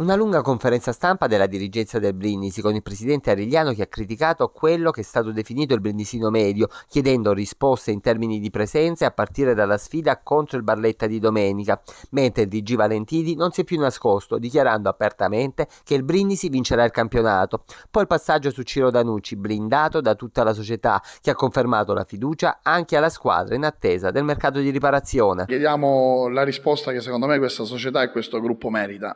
Una lunga conferenza stampa della dirigenza del Brindisi con il presidente Arigliano che ha criticato quello che è stato definito il brindisino medio, chiedendo risposte in termini di presenze a partire dalla sfida contro il Barletta di domenica, mentre il DG Valentini non si è più nascosto, dichiarando apertamente che il Brindisi vincerà il campionato. Poi il passaggio su Ciro Danucci, blindato da tutta la società, che ha confermato la fiducia anche alla squadra in attesa del mercato di riparazione. Chiediamo la risposta che secondo me questa società e questo gruppo merita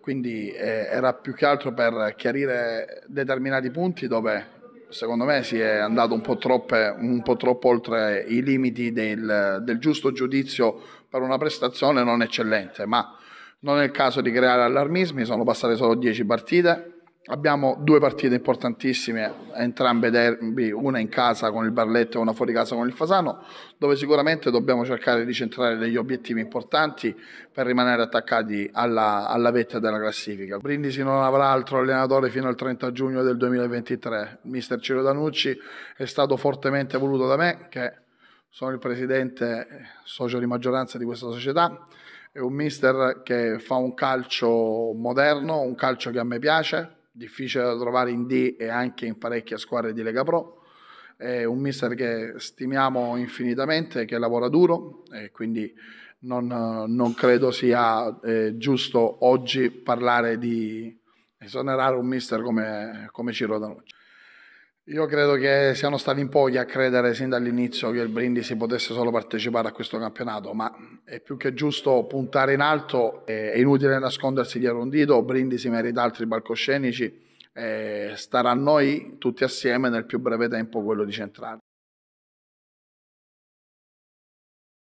quindi eh, era più che altro per chiarire determinati punti dove secondo me si è andato un po', troppe, un po troppo oltre i limiti del, del, giusto giudizio per una prestazione non eccellente, ma non è il caso di creare allarmismi, sono passate solo 10 partite, Abbiamo due partite importantissime, entrambe derby, una in casa con il Barletto e una fuori casa con il Fasano, dove sicuramente dobbiamo cercare di centrare degli obiettivi importanti per rimanere attaccati alla, alla vetta della classifica. Brindisi non avrà altro allenatore fino al 30 giugno del 2023. Il mister Ciro Danucci è stato fortemente voluto da me, che sono il presidente socio di maggioranza di questa società. È un mister che fa un calcio moderno, un calcio che a me piace, difficile da trovare in D e anche in parecchie squadre di Lega Pro. È un mister che stimiamo infinitamente, che lavora duro e quindi non, non credo sia eh, giusto oggi parlare di esonerare un mister come, come Ciro Danucci. Io credo che siano stati in pochi a credere sin dall'inizio che il Brindisi potesse solo partecipare a questo campionato, ma è più che giusto puntare in alto, è inutile nascondersi dietro un dito, Brindisi merita altri palcoscenici, eh, starà a noi tutti assieme nel più breve tempo quello di centrale.